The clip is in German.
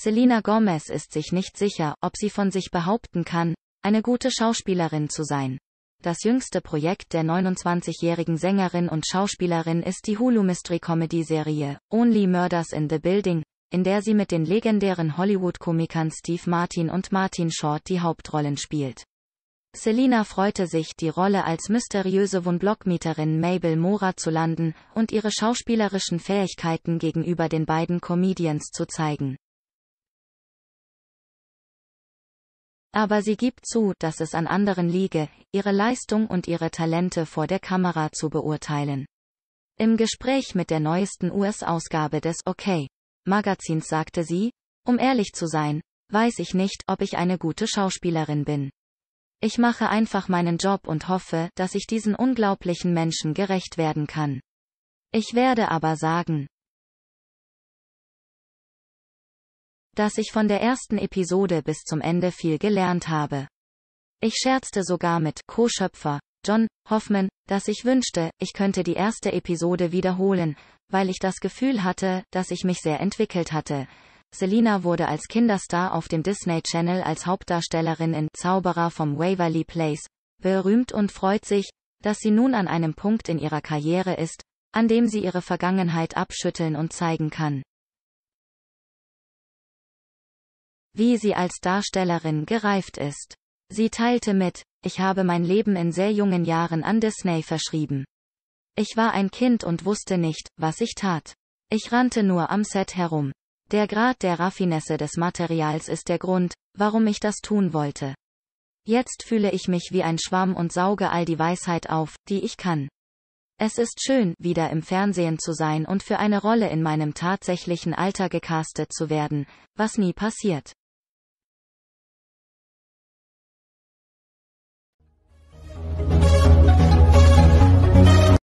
Selena Gomez ist sich nicht sicher, ob sie von sich behaupten kann, eine gute Schauspielerin zu sein. Das jüngste Projekt der 29-jährigen Sängerin und Schauspielerin ist die Hulu-Mystery-Comedy-Serie Only Murders in the Building, in der sie mit den legendären Hollywood-Komikern Steve Martin und Martin Short die Hauptrollen spielt. Selina freute sich, die Rolle als mysteriöse Wohnblockmieterin Mabel Mora zu landen und ihre schauspielerischen Fähigkeiten gegenüber den beiden Comedians zu zeigen. Aber sie gibt zu, dass es an anderen liege, ihre Leistung und ihre Talente vor der Kamera zu beurteilen. Im Gespräch mit der neuesten US-Ausgabe des OK Magazins sagte sie, um ehrlich zu sein, weiß ich nicht, ob ich eine gute Schauspielerin bin. Ich mache einfach meinen Job und hoffe, dass ich diesen unglaublichen Menschen gerecht werden kann. Ich werde aber sagen, dass ich von der ersten Episode bis zum Ende viel gelernt habe. Ich scherzte sogar mit Co-Schöpfer John Hoffman, dass ich wünschte, ich könnte die erste Episode wiederholen, weil ich das Gefühl hatte, dass ich mich sehr entwickelt hatte. Selina wurde als Kinderstar auf dem Disney Channel als Hauptdarstellerin in Zauberer vom Waverly Place berühmt und freut sich, dass sie nun an einem Punkt in ihrer Karriere ist, an dem sie ihre Vergangenheit abschütteln und zeigen kann. wie sie als Darstellerin gereift ist. Sie teilte mit, ich habe mein Leben in sehr jungen Jahren an Disney verschrieben. Ich war ein Kind und wusste nicht, was ich tat. Ich rannte nur am Set herum. Der Grad der Raffinesse des Materials ist der Grund, warum ich das tun wollte. Jetzt fühle ich mich wie ein Schwamm und sauge all die Weisheit auf, die ich kann. Es ist schön, wieder im Fernsehen zu sein und für eine Rolle in meinem tatsächlichen Alter gecastet zu werden, was nie passiert.